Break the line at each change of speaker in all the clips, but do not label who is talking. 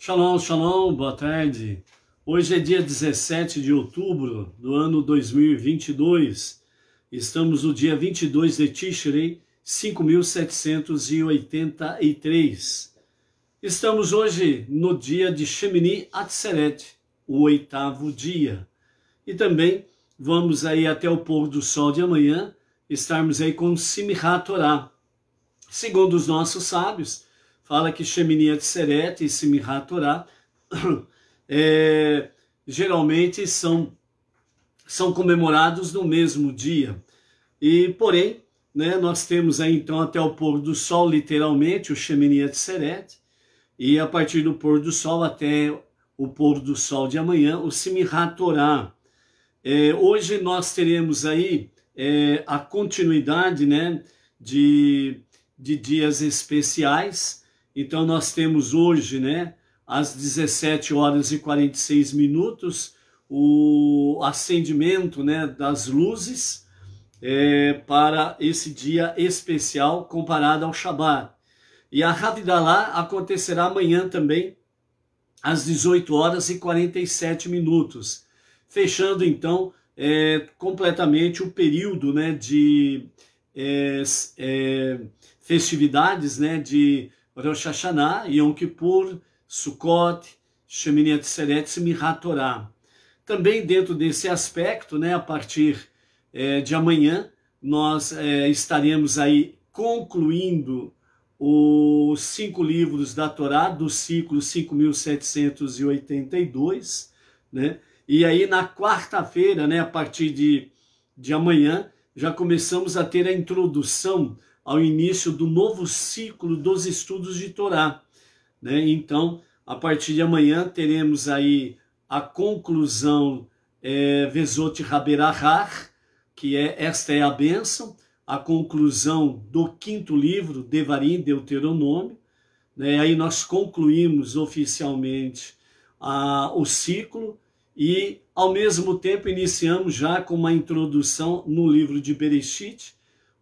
Shalom, shalom, boa tarde. Hoje é dia 17 de outubro do ano 2022. Estamos no dia 22 de Tishrei, 5783. Estamos hoje no dia de Shemini Atzeret, o oitavo dia. E também vamos aí até o pôr do sol de amanhã, estarmos aí com Simihat Torah. Segundo os nossos sábios, fala que Shemini Atzeret e Simchat Torah é, geralmente são, são comemorados no mesmo dia. E, porém, né, nós temos aí então até o pôr do sol, literalmente, o Shemini Atzeret, e a partir do pôr do sol até o pôr do sol de amanhã, o Simchat Torah. É, hoje nós teremos aí é, a continuidade né, de, de dias especiais, então nós temos hoje, né, às 17 horas e 46 minutos, o acendimento né, das luzes é, para esse dia especial comparado ao Shabat. E a Havidalá acontecerá amanhã também, às 18 horas e 47 minutos, fechando então é, completamente o período né, de é, é festividades, né, de Rosh Hashanah, Yom Kippur, Sukkot, Shemini Atzeret, Simchat Torah. Também dentro desse aspecto, né, a partir é, de amanhã, nós é, estaremos aí concluindo os cinco livros da Torá, do ciclo 5.782, né? E aí na quarta-feira, né, a partir de, de amanhã, já começamos a ter a introdução ao início do novo ciclo dos estudos de Torá. Né? Então, a partir de amanhã, teremos aí a conclusão é, Raberahar, que é Esta é a Bênção, a conclusão do quinto livro, Devarim, Deuteronômio. Né? Aí nós concluímos oficialmente a, o ciclo e, ao mesmo tempo, iniciamos já com uma introdução no livro de Bereshit,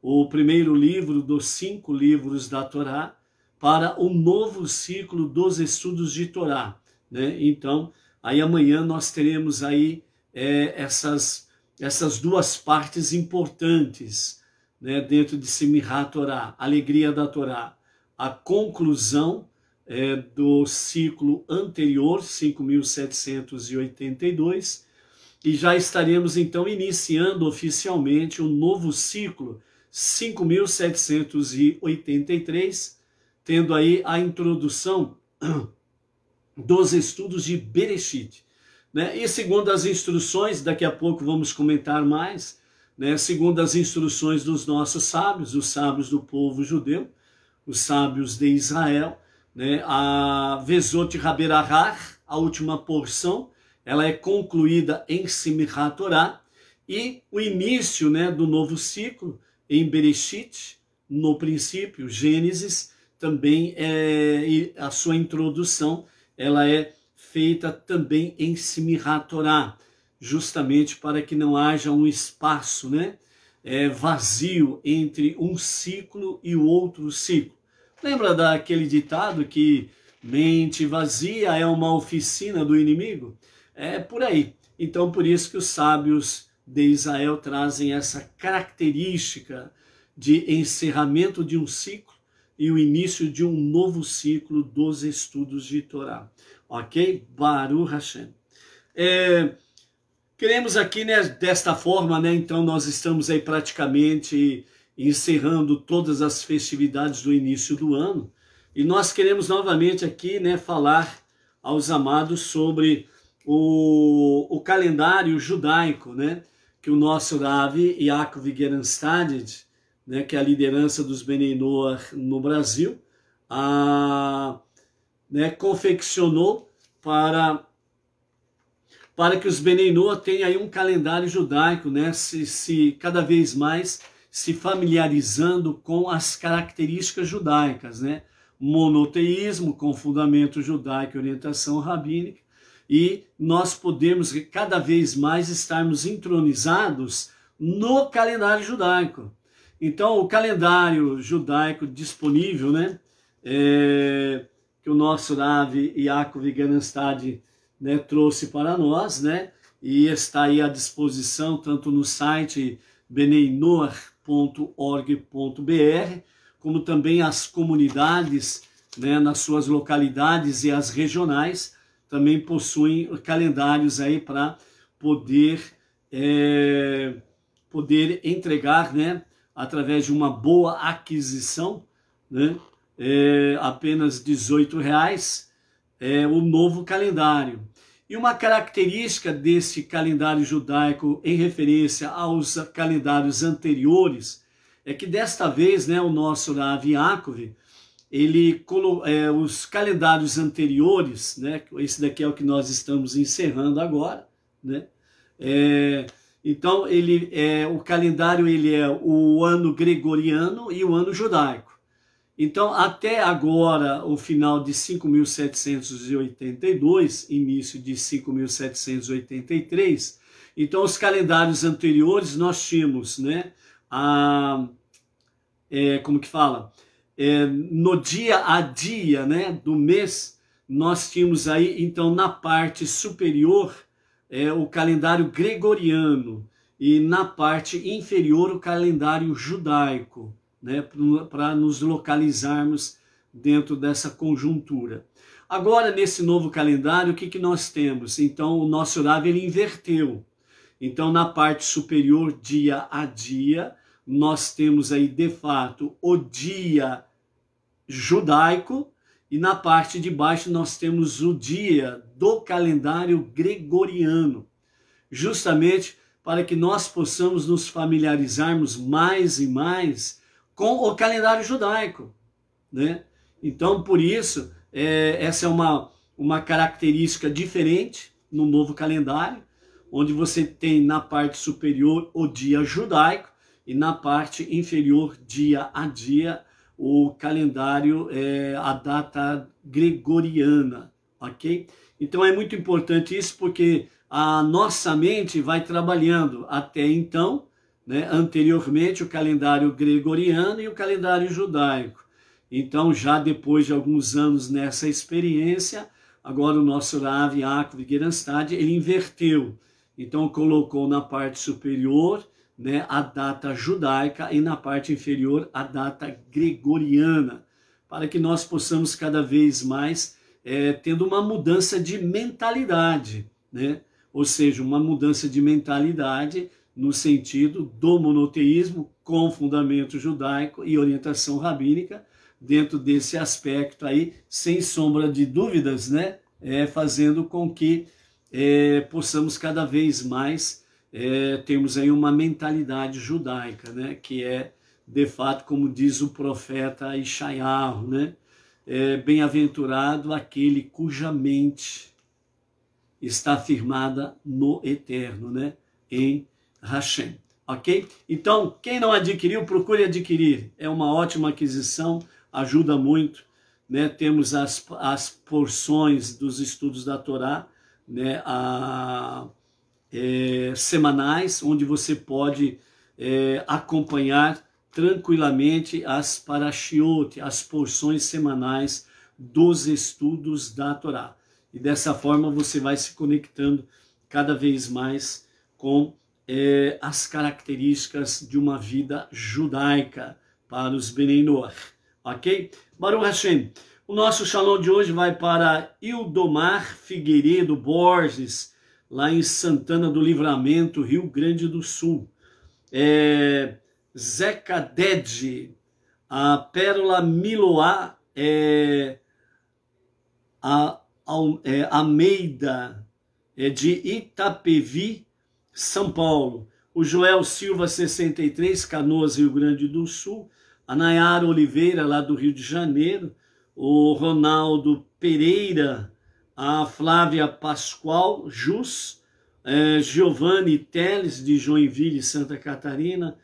o primeiro livro dos cinco livros da Torá, para o novo ciclo dos estudos de Torá. Né? Então, aí amanhã nós teremos aí é, essas, essas duas partes importantes né, dentro de Simirat Torá, Alegria da Torá, a conclusão é, do ciclo anterior, 5.782, e já estaremos então iniciando oficialmente um novo ciclo, 5.783, tendo aí a introdução dos estudos de Bereshit. Né? E segundo as instruções, daqui a pouco vamos comentar mais, né? segundo as instruções dos nossos sábios, os sábios do povo judeu, os sábios de Israel, né? a Vezot Raberahar, a última porção, ela é concluída em Simchat Torah, e o início né, do novo ciclo em Bereshit, no princípio, Gênesis, também é, a sua introdução, ela é feita também em Simirat Torah, justamente para que não haja um espaço né, é, vazio entre um ciclo e o outro ciclo. Lembra daquele ditado que mente vazia é uma oficina do inimigo? É por aí. Então, por isso que os sábios de Israel trazem essa característica de encerramento de um ciclo e o início de um novo ciclo dos estudos de Torá. Ok? Baruch Hashem. É, queremos aqui, né, desta forma, né, então nós estamos aí praticamente encerrando todas as festividades do início do ano e nós queremos novamente aqui, né, falar aos amados sobre o, o calendário judaico, né? que o nosso Ravi Yaakov Gerenstadt, né, que é a liderança dos Benenoa no Brasil, a, né, confeccionou para, para que os Benenoa tenham aí um calendário judaico, né, se, se cada vez mais se familiarizando com as características judaicas, né? monoteísmo com fundamento judaico e orientação rabínica, e nós podemos cada vez mais estarmos entronizados no calendário judaico. Então, o calendário judaico disponível, né, é, que o nosso Rave Yaakov Gananstad né, trouxe para nós, né, e está aí à disposição tanto no site beneinoar.org.br, como também as comunidades né, nas suas localidades e as regionais, também possuem calendários aí para poder, é, poder entregar, né, através de uma boa aquisição, né, é, apenas R$ reais é, o novo calendário. E uma característica desse calendário judaico em referência aos calendários anteriores é que desta vez né, o nosso Rav Yaakov, ele é, os calendários anteriores, né? Esse daqui é o que nós estamos encerrando agora, né? É, então ele é o calendário ele é o ano gregoriano e o ano judaico. Então até agora o final de 5.782, início de 5.783. Então os calendários anteriores nós tínhamos, né? A é, como que fala? é, no dia a dia né, do mês, nós tínhamos aí, então, na parte superior, é, o calendário gregoriano e na parte inferior o calendário judaico, né, para nos localizarmos dentro dessa conjuntura. Agora, nesse novo calendário, o que, que nós temos? Então, o nosso horário ele inverteu. Então, na parte superior, dia a dia, nós temos aí de fato o dia judaico e na parte de baixo nós temos o dia do calendário gregoriano, justamente para que nós possamos nos familiarizarmos mais e mais com o calendário judaico, né? Então, por isso, é, essa é uma, uma característica diferente no novo calendário, onde você tem na parte superior o dia judaico e na parte inferior, dia a dia, o calendário, é, a data gregoriana, ok? Então é muito importante isso porque a nossa mente vai trabalhando até então, né, anteriormente, o calendário gregoriano e o calendário judaico. Então, já depois de alguns anos nessa experiência, agora o nosso Rav Yaakov ele inverteu. Então, colocou na parte superior né, a data judaica e na parte inferior a data gregoriana, para que nós possamos cada vez mais é, tendo uma mudança de mentalidade, né? ou seja, uma mudança de mentalidade no sentido do monoteísmo com fundamento judaico e orientação rabínica dentro desse aspecto aí, sem sombra de dúvidas, né? É, fazendo com que é, possamos cada vez mais é, temos aí uma mentalidade judaica, né? que é, de fato, como diz o profeta Ishaiah, né? É, bem-aventurado aquele cuja mente está firmada no eterno, né? em Hashem. Ok? Então, quem não adquiriu, procure adquirir. É uma ótima aquisição, ajuda muito. Né? Temos as, as porções dos estudos da Torá, né? a é, semanais, onde você pode é, acompanhar tranquilamente as parashiot, as porções semanais dos estudos da Torá. E dessa forma você vai se conectando cada vez mais com é, as características de uma vida judaica para os Benenoah, ok? Baruch Hashem, o nosso shalom de hoje vai para Ildomar Figueiredo Borges, lá em Santana do Livramento, Rio Grande do Sul. É, Zeca Dede, a Pérola Miloá, é, a, é, Almeida, é, de Itapevi, São Paulo. O Joel Silva, 63, Canoas, Rio Grande do Sul. A Nayara Oliveira, lá do Rio de Janeiro. O Ronaldo Pereira, a Flávia Pascoal Jus, é, Giovanni Teles, de Joinville, Santa Catarina,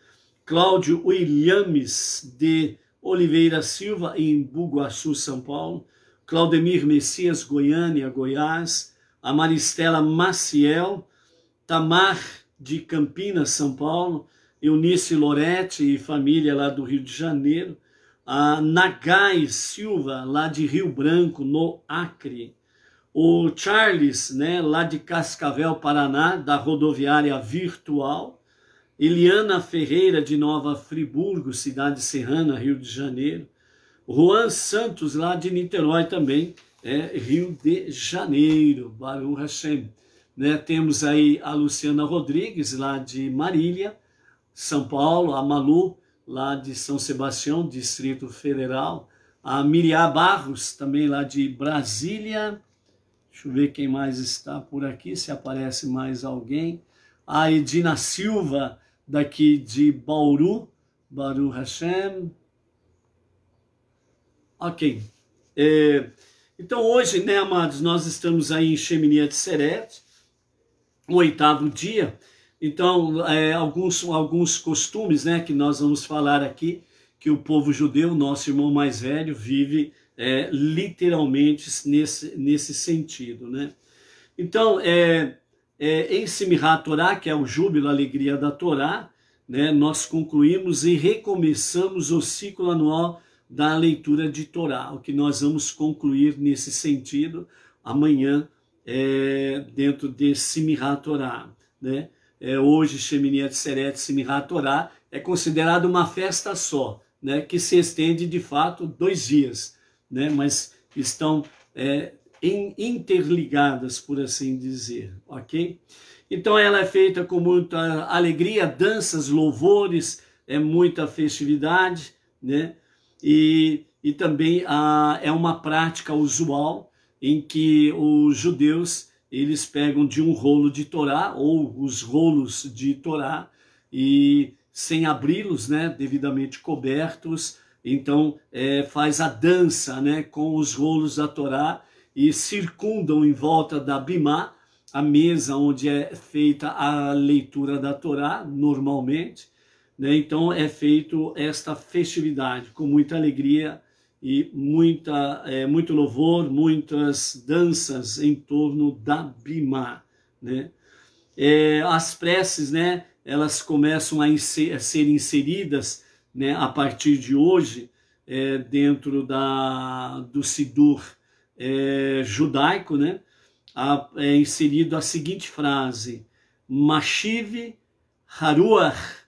Cláudio Williames, de Oliveira Silva, em Bugaçu, São Paulo, Claudemir Messias, Goiânia, Goiás, a Maristela Maciel, Tamar, de Campinas, São Paulo, Eunice Lorete e família lá do Rio de Janeiro, a Nagai Silva, lá de Rio Branco, no Acre, o Charles, né, lá de Cascavel, Paraná, da rodoviária virtual, Eliana Ferreira, de Nova Friburgo, cidade serrana, Rio de Janeiro, Juan Santos, lá de Niterói também, é, Rio de Janeiro, Baruch Hashem. Né, temos aí a Luciana Rodrigues, lá de Marília, São Paulo, a Malu, lá de São Sebastião, Distrito Federal, a Miriá Barros, também lá de Brasília, Deixa eu ver quem mais está por aqui, se aparece mais alguém. A Edina Silva, daqui de Bauru, Baru Hashem. Ok. É, então hoje, né, amados, nós estamos aí em Sheminia de o oitavo dia. Então, é, alguns, alguns costumes né, que nós vamos falar aqui, que o povo judeu, nosso irmão mais velho, vive é, literalmente nesse, nesse sentido. Né? Então, é, é, em Simirat Torá, que é o júbilo, a alegria da Torá, né, nós concluímos e recomeçamos o ciclo anual da leitura de Torá, o que nós vamos concluir nesse sentido amanhã é, dentro de Simirat Torá. Né? É, hoje, Shemini Atzeret Simirat Torá é considerado uma festa só, né, que se estende de fato dois dias, né, mas estão é, interligadas, por assim dizer, ok? Então ela é feita com muita alegria, danças, louvores, é muita festividade, né? E, e também a, é uma prática usual em que os judeus eles pegam de um rolo de Torá ou os rolos de Torá e sem abri-los, né, devidamente cobertos, então é, faz a dança né, com os rolos da Torá e circundam em volta da Bimá, a mesa onde é feita a leitura da Torá, normalmente. Né? Então é feito esta festividade com muita alegria e muita, é, muito louvor, muitas danças em torno da Bimá. Né? É, as preces, né, elas começam a, inser, a ser inseridas né, a partir de hoje, é, dentro da, do Sidur é, judaico, né, a, é inserido a seguinte frase: Mashiv Haruach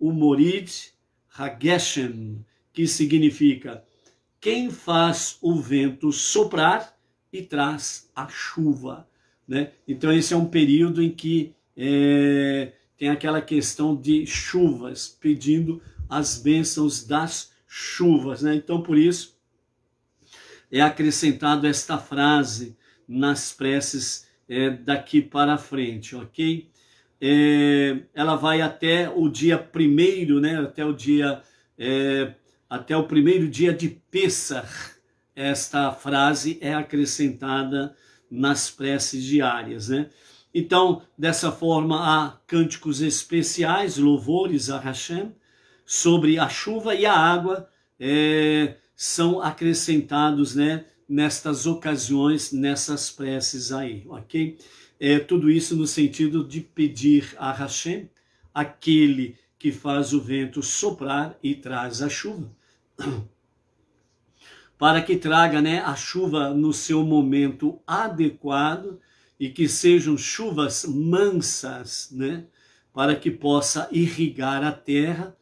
Umorid Hageshem, que significa quem faz o vento soprar e traz a chuva. Né? Então, esse é um período em que é, tem aquela questão de chuvas pedindo as bênçãos das chuvas. Né? Então, por isso, é acrescentado esta frase nas preces é, daqui para frente, ok? É, ela vai até o dia primeiro, né? Até o dia é, até o primeiro dia de Pessah. Esta frase é acrescentada nas preces diárias, né? Então, dessa forma, há cânticos especiais, louvores a Hashem, sobre a chuva e a água é, são acrescentados né, nestas ocasiões, nessas preces aí, ok? É, tudo isso no sentido de pedir a Hashem, aquele que faz o vento soprar e traz a chuva, para que traga né, a chuva no seu momento adequado e que sejam chuvas mansas, né, para que possa irrigar a terra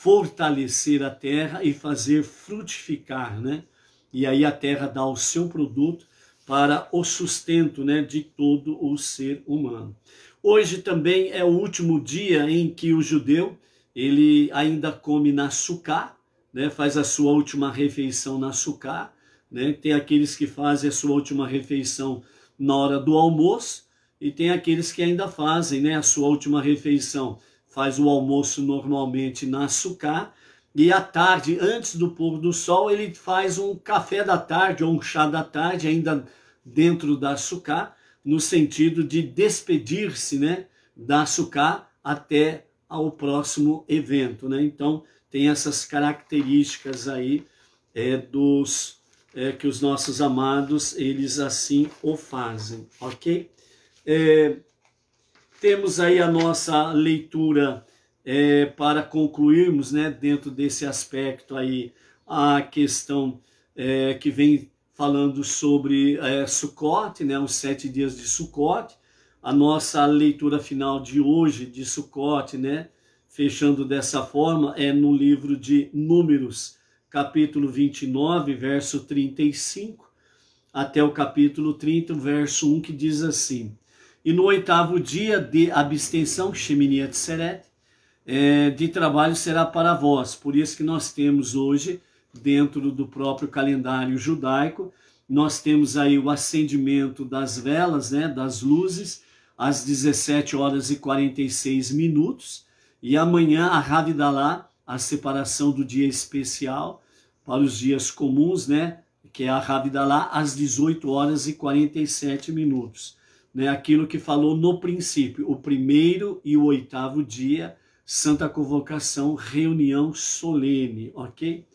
fortalecer a terra e fazer frutificar, né? E aí a terra dá o seu produto para o sustento, né, de todo o ser humano. Hoje também é o último dia em que o judeu ele ainda come na sucá, né, faz a sua última refeição na sucá, né? Tem aqueles que fazem a sua última refeição na hora do almoço e tem aqueles que ainda fazem, né, a sua última refeição faz o almoço normalmente na Sucá, e à tarde, antes do pôr do sol, ele faz um café da tarde ou um chá da tarde, ainda dentro da Sucá, no sentido de despedir-se né, da Sucá até ao próximo evento. Né? Então, tem essas características aí é, dos é, que os nossos amados, eles assim o fazem, ok? É, temos aí a nossa leitura é, para concluirmos, né, dentro desse aspecto aí, a questão é, que vem falando sobre é, né, os sete dias de sucote, a nossa leitura final de hoje de sucote, né, fechando dessa forma, é no livro de Números, capítulo 29, verso 35, até o capítulo 30, verso 1, que diz assim: e no oitavo dia de abstenção, Shemini tseret, é, de trabalho será para vós. Por isso que nós temos hoje, dentro do próprio calendário judaico, nós temos aí o acendimento das velas, né, das luzes, às 17 horas e 46 minutos, e amanhã a Ravidalá, a separação do dia especial para os dias comuns, né, que é a Ravidalá, às 18 horas e 47 minutos né, aquilo que falou no princípio, o primeiro e o oitavo dia, Santa Convocação, reunião solene, ok?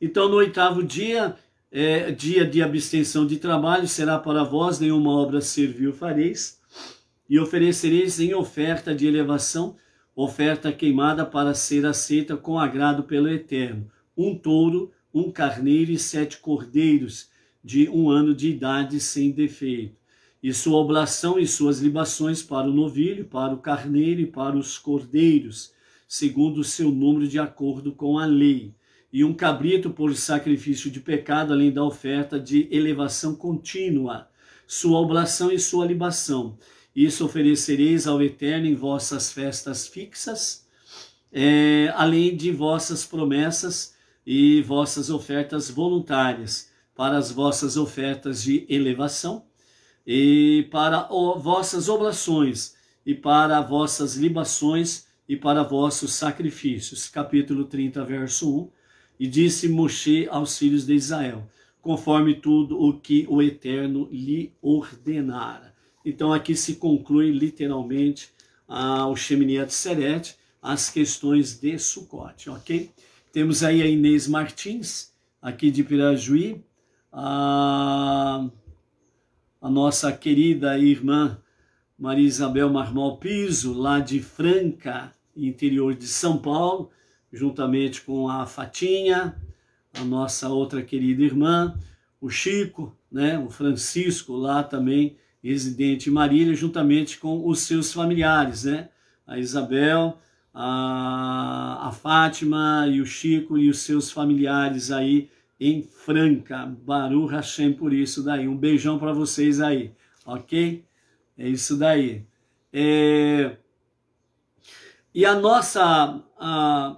Então, no oitavo dia, é, dia de abstenção de trabalho, será para vós nenhuma obra servil fareis, e oferecereis em oferta de elevação, oferta queimada para ser aceita com agrado pelo Eterno, um touro, um carneiro e sete cordeiros, de um ano de idade sem defeito e sua oblação e suas libações para o novilho, para o carneiro e para os cordeiros, segundo o seu número de acordo com a lei, e um cabrito por sacrifício de pecado, além da oferta de elevação contínua, sua oblação e sua libação. Isso oferecereis ao Eterno em vossas festas fixas, é, além de vossas promessas e vossas ofertas voluntárias, para as vossas ofertas de elevação e para o, vossas oblações, e para vossas libações, e para vossos sacrifícios. Capítulo 30, verso 1. E disse Moshe aos filhos de Israel, conforme tudo o que o Eterno lhe ordenara. Então aqui se conclui literalmente ah, o Sheminiat Seret, as questões de Sucote, ok? Temos aí a Inês Martins, aqui de Pirajuí. Ah, a nossa querida irmã Maria Isabel Marmol Piso, lá de Franca, interior de São Paulo, juntamente com a Fatinha, a nossa outra querida irmã, o Chico, né, o Francisco, lá também, residente em Marília, juntamente com os seus familiares, né, a Isabel, a, a Fátima e o Chico e os seus familiares aí em Franca. Baru Hashem por isso daí. Um beijão para vocês aí, ok? É isso daí. É... E a nossa, a,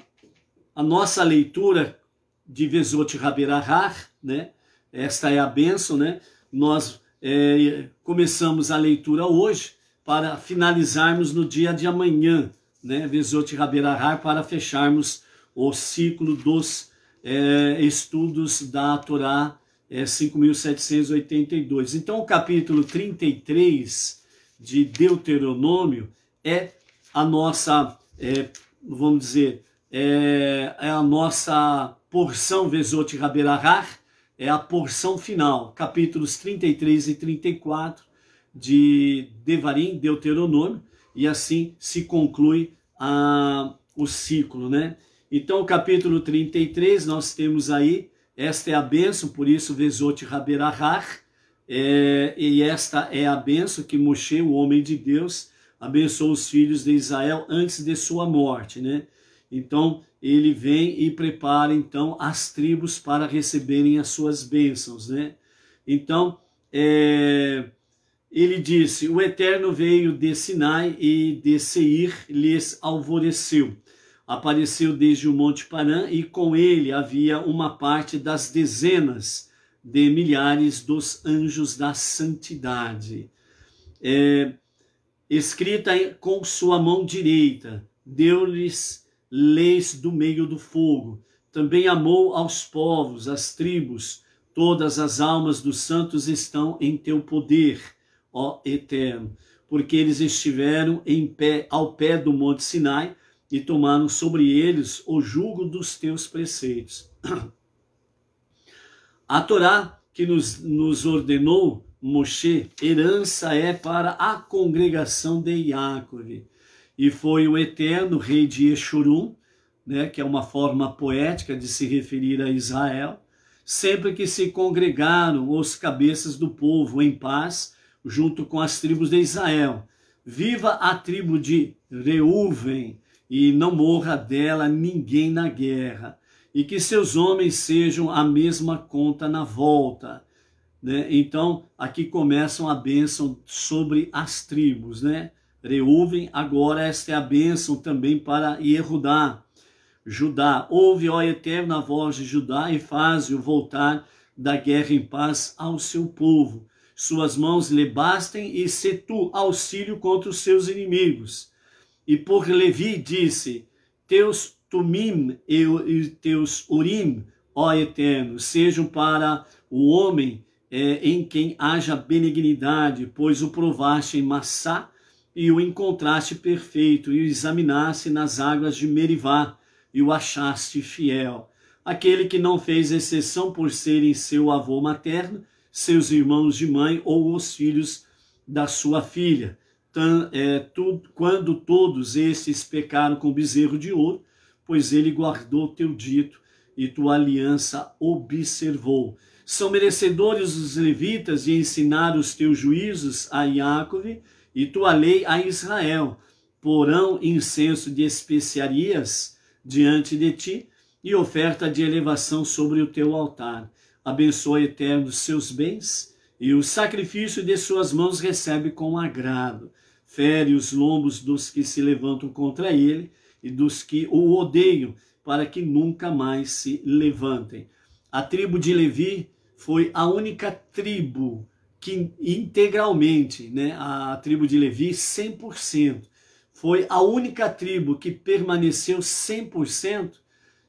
a nossa leitura de Vezot Haberahar, né? Esta é a benção, né? Nós é, começamos a leitura hoje para finalizarmos no dia de amanhã, né? Vezot Haberahar, para fecharmos o ciclo dos é, estudos da Torá é, 5.782. Então, o capítulo 33 de Deuteronômio é a nossa, é, vamos dizer, é, é, a nossa porção Vezot Raberahar, é a porção final, capítulos 33 e 34 de Devarim, Deuteronômio, e assim se conclui a, o ciclo, né? Então, capítulo 33, nós temos aí, esta é a benção, por isso Vezot Raberahar, é, e esta é a benção que Moshe, o homem de Deus, abençoou os filhos de Israel antes de sua morte, né? Então, ele vem e prepara, então, as tribos para receberem as suas bênçãos, né? Então, é, ele disse, o Eterno veio de Sinai e de Seir lhes alvoreceu apareceu desde o Monte Paran e com ele havia uma parte das dezenas de milhares dos anjos da santidade. É, escrita com sua mão direita, deu-lhes leis do meio do fogo. Também amou aos povos, às tribos, todas as almas dos santos estão em teu poder, ó Eterno, porque eles estiveram em pé ao pé do Monte Sinai, e tomaram sobre eles o jugo dos teus preceitos. A Torá que nos, nos ordenou Moshe, herança é para a congregação de Iacove. E foi o eterno rei de Eshurum né, que é uma forma poética de se referir a Israel, sempre que se congregaram os cabeças do povo em paz, junto com as tribos de Israel. Viva a tribo de Reuven, e não morra dela ninguém na guerra, e que seus homens sejam a mesma conta na volta. Né? Então, aqui começam a bênção sobre as tribos. Né? Reuven, agora esta é a bênção também para Yehudá. Judá, ouve, ó Eterno, voz de Judá e faze-o voltar da guerra em paz ao seu povo. Suas mãos lhe bastem e se tu auxílio contra os seus inimigos. E por Levi disse: Teus tumim e teus urim, ó Eterno, sejam para o homem é, em quem haja benignidade, pois o provaste em Massá e o encontraste perfeito, e o examinaste nas águas de Merivá, e o achaste fiel. Aquele que não fez exceção por serem seu avô materno, seus irmãos de mãe ou os filhos da sua filha é, quando todos esses pecaram com o bezerro de ouro, pois ele guardou teu dito e tua aliança observou. São merecedores os levitas de ensinar os teus juízos a Iacove e tua lei a Israel. Porão incenso de especiarias diante de ti e oferta de elevação sobre o teu altar. Abençoa eterno seus bens e o sacrifício de suas mãos recebe com agrado fere os lombos dos que se levantam contra ele e dos que o odeiam, para que nunca mais se levantem. A tribo de Levi foi a única tribo que integralmente, né, a tribo de Levi 100%, foi a única tribo que permaneceu 100%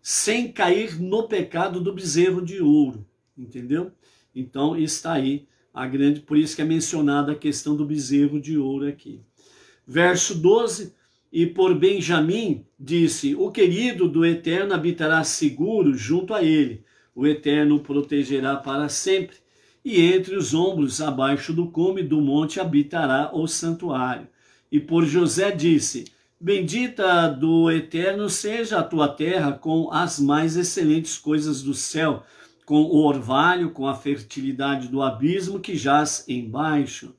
sem cair no pecado do bezerro de ouro, entendeu? Então está aí a grande, por isso que é mencionada a questão do bezerro de ouro aqui. Verso 12: E por Benjamim disse: O querido do Eterno habitará seguro junto a ele, o Eterno o protegerá para sempre, e entre os ombros, abaixo do cume do monte, habitará o santuário. E por José disse: Bendita do Eterno seja a tua terra com as mais excelentes coisas do céu, com o orvalho, com a fertilidade do abismo que jaz embaixo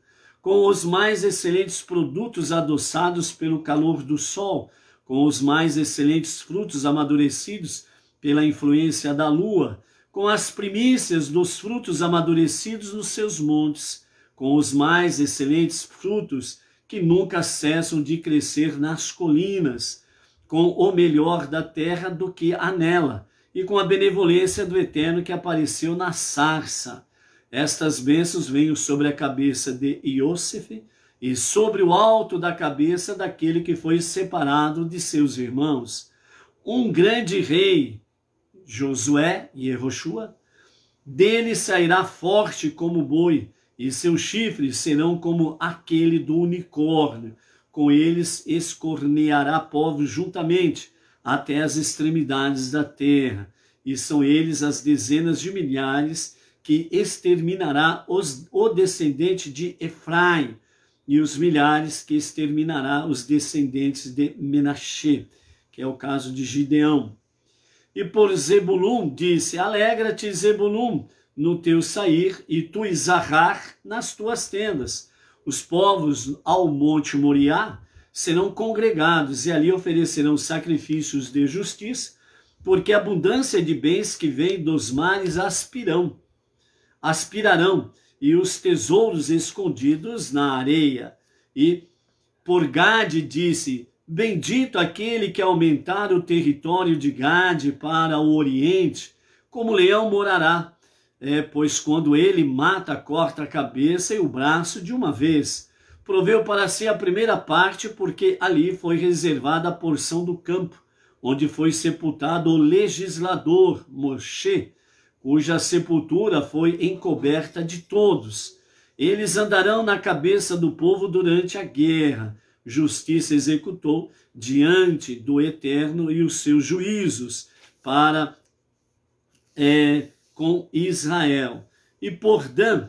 com os mais excelentes produtos adoçados pelo calor do sol, com os mais excelentes frutos amadurecidos pela influência da lua, com as primícias dos frutos amadurecidos nos seus montes, com os mais excelentes frutos que nunca cessam de crescer nas colinas, com o melhor da terra do que há nela, e com a benevolência do Eterno que apareceu na sarça estas bênçãos veio sobre a cabeça de Iosef e sobre o alto da cabeça daquele que foi separado de seus irmãos. Um grande rei, Josué e Eroshua dele sairá forte como boi, e seus chifres serão como aquele do unicórnio. Com eles escorneará povos juntamente até as extremidades da terra, e são eles as dezenas de milhares que exterminará os, o descendente de Efraim e os milhares que exterminará os descendentes de Menashe, que é o caso de Gideão. E por Zebulum disse: Alegra-te, Zebulum no teu sair, e tu Isarrar nas tuas tendas. Os povos ao monte Moriá serão congregados e ali oferecerão sacrifícios de justiça, porque a abundância de bens que vem dos mares aspirão aspirarão, e os tesouros escondidos na areia. E por Gade disse: Bendito aquele que aumentar o território de Gade para o Oriente, como leão morará. É, pois quando ele mata, corta a cabeça e o braço de uma vez. Proveu para si a primeira parte, porque ali foi reservada a porção do campo, onde foi sepultado o legislador Moshe, cuja sepultura foi encoberta de todos. Eles andarão na cabeça do povo durante a guerra. Justiça executou diante do Eterno e os seus juízos para é, com Israel. E por Dan,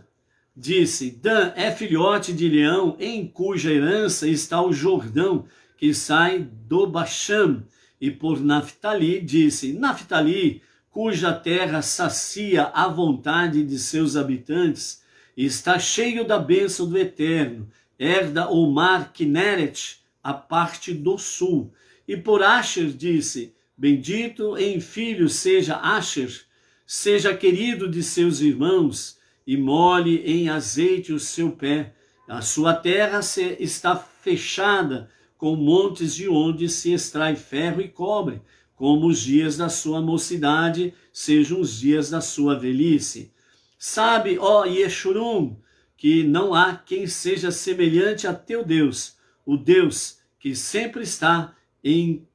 disse: Dan é filhote de leão, em cuja herança está o Jordão, que sai do Baixam. E por Naphtali disse: Naphtali cuja terra sacia a vontade de seus habitantes, está cheio da bênção do Eterno, herda o mar Kineret, a parte do sul. E por Asher disse, bendito em filho seja Asher, seja querido de seus irmãos, e molhe em azeite o seu pé. A sua terra está fechada com montes de onde se extrai ferro e cobre, como os dias da sua mocidade sejam os dias da sua velhice. Sabe, ó Yeshurun, que não há quem seja semelhante a teu Deus, o Deus que sempre está em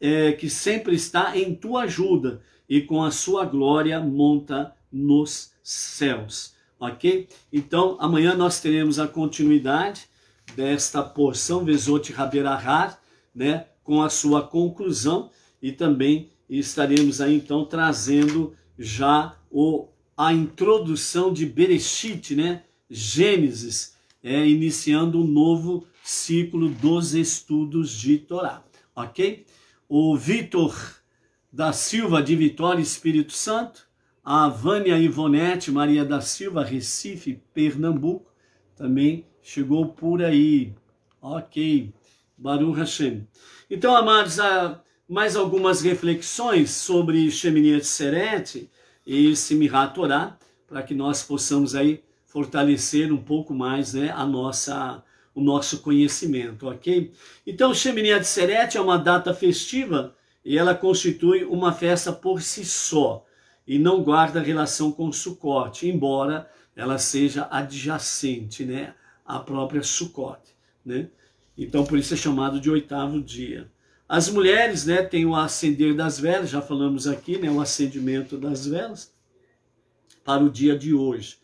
é, que sempre está em tua ajuda e com a sua glória monta nos céus. Ok? Então, amanhã nós teremos a continuidade desta porção Vesote Raberahar, né, com a sua conclusão e também estaremos aí então trazendo já o, a introdução de Bereshit, né? Gênesis, é, iniciando um novo ciclo dos estudos de Torá, ok? O Vitor da Silva de Vitória, Espírito Santo, a Vânia Ivonete Maria da Silva, Recife, Pernambuco, também chegou por aí, ok? Baruch Hashem. Então, amados, mais algumas reflexões sobre Shemini Seret e Simirat Torah, para que nós possamos aí fortalecer um pouco mais né, a nossa, o nosso conhecimento, ok? Então, Shemini Seret é uma data festiva e ela constitui uma festa por si só e não guarda relação com Sukkot, embora ela seja adjacente né, à própria Sukkot, né? Então, por isso é chamado de oitavo dia. As mulheres né, têm o acender das velas, já falamos aqui, né, o acendimento das velas, para o dia de hoje.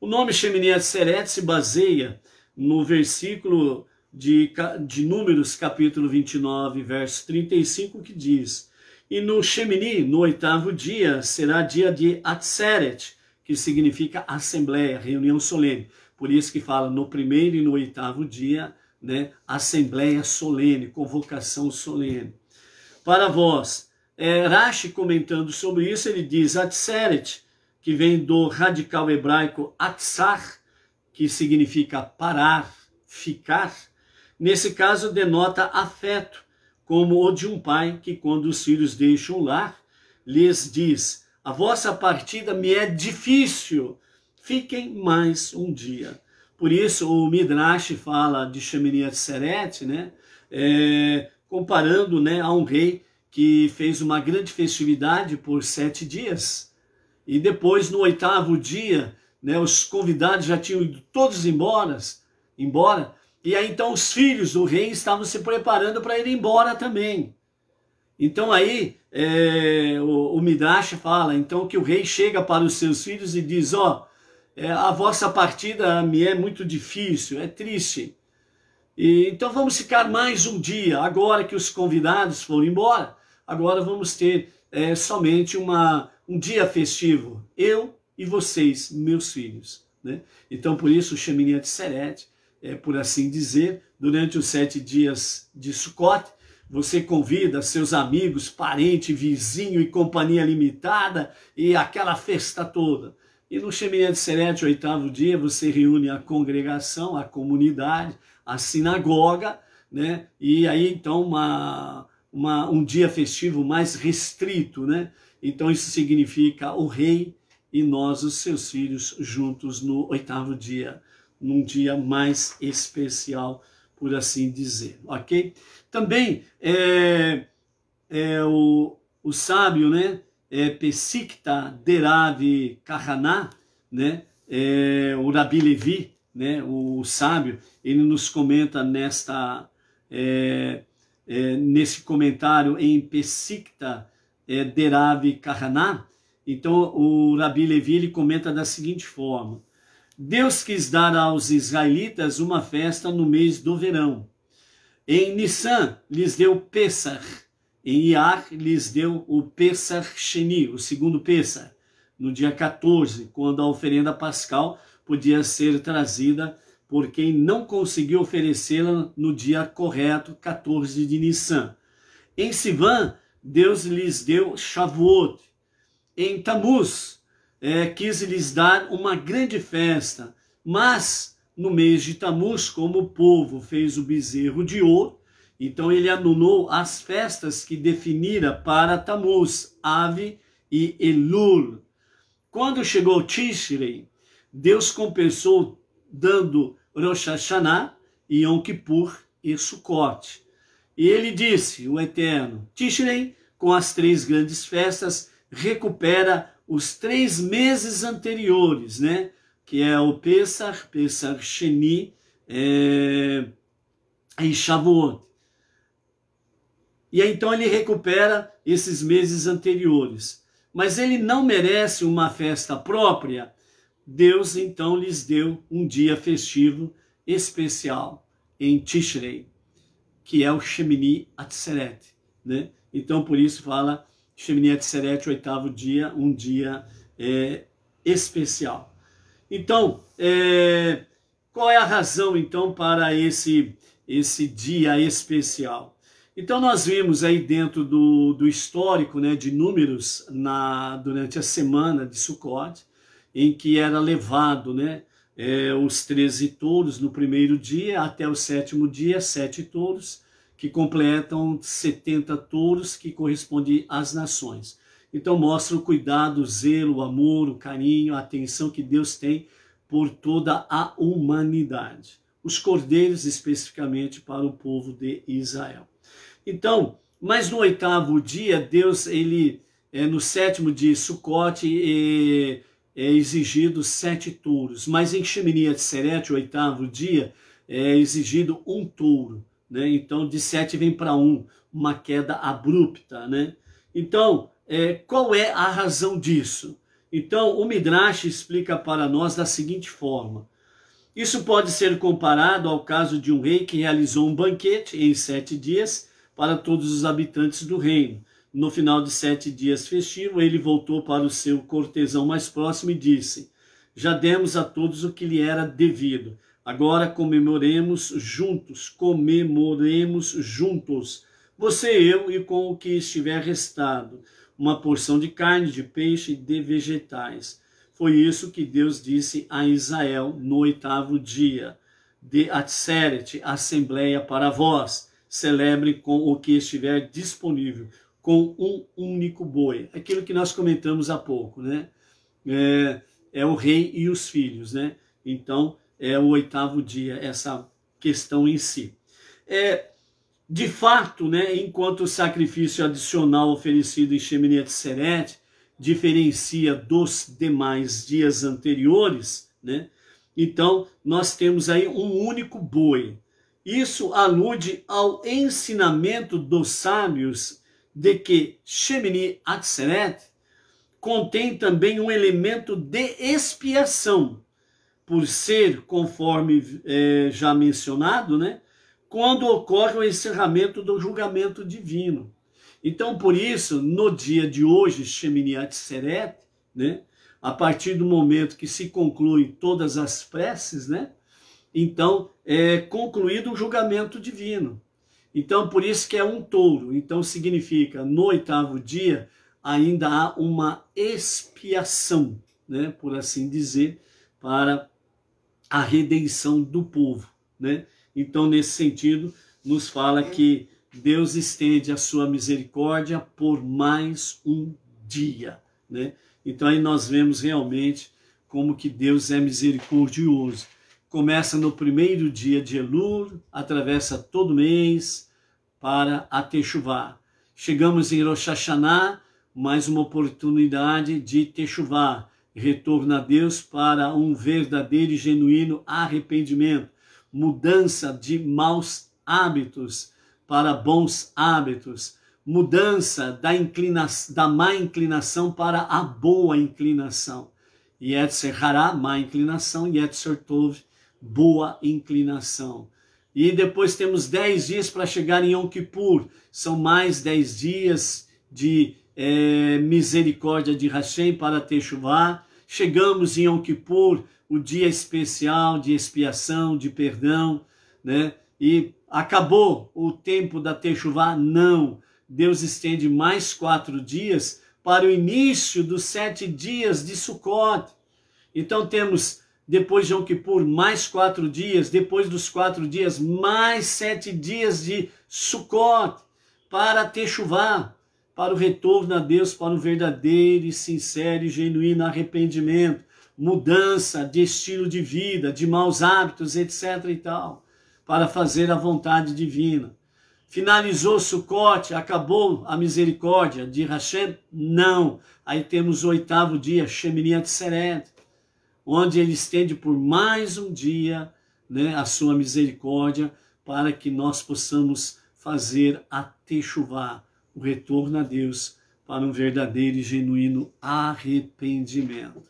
O nome Sheminiat Seret se baseia no versículo de, de Números, capítulo 29, verso 35, que diz: E no Shemini, no oitavo dia, será dia de Atseret, que significa assembleia, reunião solene. Por isso que fala no primeiro e no oitavo dia, né, assembleia solene, convocação solene. Para vós, é, Rashi comentando sobre isso, ele diz Atseret, que vem do radical hebraico Atsar, que significa parar, ficar, nesse caso denota afeto, como o de um pai que quando os filhos deixam o lar, lhes diz, a vossa partida me é difícil, fiquem mais um dia. Por isso o Midrash fala de Sheminiat Seret, né? É, comparando né, a um rei que fez uma grande festividade por sete dias. E depois, no oitavo dia, né, os convidados já tinham ido todos embora, embora. E aí então os filhos do rei estavam se preparando para ir embora também. Então aí é, o, o Midrash fala então que o rei chega para os seus filhos e diz, ó, oh, é, a vossa partida me é muito difícil, é triste. E, então vamos ficar mais um dia. Agora que os convidados foram embora, agora vamos ter é, somente uma, um dia festivo. Eu e vocês, meus filhos. Né? Então por isso o de Serete, é, por assim dizer, durante os sete dias de Sukkot, você convida seus amigos, parente, vizinho e companhia limitada e aquela festa toda. E no de Serete, oitavo dia, você reúne a congregação, a comunidade, a sinagoga, né? E aí então uma, uma, um dia festivo mais restrito, né? Então isso significa o rei e nós, os seus filhos, juntos no oitavo dia, num dia mais especial, por assim dizer, ok? Também é, é o, o sábio, né? é, Pesikta Derav Kahaná, né? É, o Rabi Levi, né? o, o sábio, ele nos comenta nesta, é, é, nesse comentário em Pesikta é, Deravi Kahaná. Então, o Rabi Levi ele comenta da seguinte forma: Deus quis dar aos israelitas uma festa no mês do verão. Em Nissan lhes deu Pesach, e Iar lhes deu o Pesach Sheni, o segundo Pesach, no dia 14, quando a oferenda pascal podia ser trazida por quem não conseguiu oferecê-la no dia correto, 14 de Nissan. Em Sivan, Deus lhes deu Shavuot. Em Tamuz, é, quis lhes dar uma grande festa, mas no mês de Tamuz, como o povo fez o bezerro de ouro, então ele anulou as festas que definira para Tamuz, Ave e Elul. Quando chegou Tishrei, Deus compensou dando Rosh Hashanah, Yom Kippur e Sukkot. E ele disse, o Eterno, Tishrei, com as três grandes festas, recupera os três meses anteriores, né? Que é o Pesach, Pesach Sheni é... e Shavuot. E aí, então ele recupera esses meses anteriores. Mas ele não merece uma festa própria. Deus então lhes deu um dia festivo especial em Tishrei, que é o Shemini Atzeret. Né? Então por isso fala Shemini Atzeret, oitavo dia, um dia é, especial. Então, é, qual é a razão então para esse, esse dia especial? Então nós vimos aí dentro do, do histórico né, de números na, durante a semana de Sucode, em que era levado né, é, os 13 touros no primeiro dia até o sétimo dia, sete touros, que completam 70 touros, que correspondem às nações. Então mostra o cuidado, o zelo, o amor, o carinho, a atenção que Deus tem por toda a humanidade. Os cordeiros especificamente para o povo de Israel. Então, mas no oitavo dia, Deus, ele, é, no sétimo dia, Sucote, é, é exigido sete touros. Mas em Sheminia de Serete, o oitavo dia, é exigido um touro. Né? Então, de sete vem para um, uma queda abrupta. Né? Então, é, qual é a razão disso? Então, o Midrash explica para nós da seguinte forma. Isso pode ser comparado ao caso de um rei que realizou um banquete em sete dias para todos os habitantes do reino. No final de sete dias festivo, ele voltou para o seu cortesão mais próximo e disse: Já demos a todos o que lhe era devido. Agora comemoremos juntos, comemoremos juntos, você, eu e com o que estiver restado, uma porção de carne, de peixe e de vegetais. Foi isso que Deus disse a Israel no oitavo dia de Atseret, assembleia para vós celebre com o que estiver disponível, com um único boi. Aquilo que nós comentamos há pouco, né? É, é o rei e os filhos, né? Então, é o oitavo dia, essa questão em si. É, de fato, né, enquanto o sacrifício adicional oferecido em Sheminiat Seret diferencia dos demais dias anteriores, né, então nós temos aí um único boi, isso alude ao ensinamento dos sábios de que Shemini Atzeret contém também um elemento de expiação, por ser, conforme é, já mencionado, né, quando ocorre o encerramento do julgamento divino. Então, por isso, no dia de hoje, Shemini Atzeret, né, a partir do momento que se concluem todas as preces, né, então é, concluído o julgamento divino. Então, por isso que é um touro. Então, significa, no oitavo dia, ainda há uma expiação, né, por assim dizer, para a redenção do povo. Né? Então, nesse sentido, nos fala que Deus estende a sua misericórdia por mais um dia. Né? Então, aí nós vemos realmente como que Deus é misericordioso começa no primeiro dia de Elul, atravessa todo mês para até Techuvá. Chegamos em Rosh Hashanah, mais uma oportunidade de Techuvá, retorno a Deus para um verdadeiro e genuíno arrependimento, mudança de maus hábitos para bons hábitos, mudança da, inclina da má inclinação para a boa inclinação. Yetzer Hará, má inclinação, Yetzer Tov, boa inclinação. E depois temos dez dias para chegar em Yom Kippur. São mais dez dias de é, misericórdia de Hashem para Techuvá. Chegamos em Yom Kippur, o dia especial de expiação, de perdão, né? E acabou o tempo da Techuvá? Não. Deus estende mais quatro dias para o início dos sete dias de Sukkot. Então temos depois de Yom Kippur, mais quatro dias, depois dos quatro dias, mais sete dias de Sukkot, para Techuvá, para o retorno a Deus, para o verdadeiro e sincero e genuíno arrependimento, mudança de estilo de vida, de maus hábitos, etc e tal, para fazer a vontade divina. Finalizou Sukkot, acabou a misericórdia de Hashem? Não. Aí temos o oitavo dia, Sheminiat Seret, onde Ele estende por mais um dia né, a sua misericórdia para que nós possamos fazer a techuvá, o retorno a Deus para um verdadeiro e genuíno arrependimento.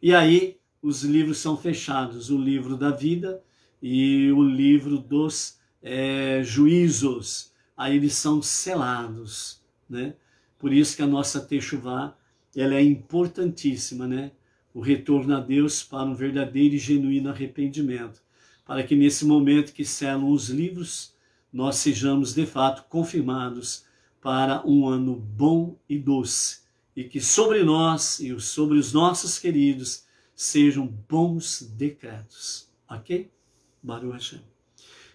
E aí os livros são fechados, o livro da vida e o livro dos é, juízos. Aí eles são selados, né? Por isso que a nossa Techuvá, ela é importantíssima, né? o retorno a Deus para um verdadeiro e genuíno arrependimento, para que nesse momento que selam os livros, nós sejamos de fato confirmados para um ano bom e doce, e que sobre nós e sobre os nossos queridos sejam bons decretos, ok? Baruch Hashem.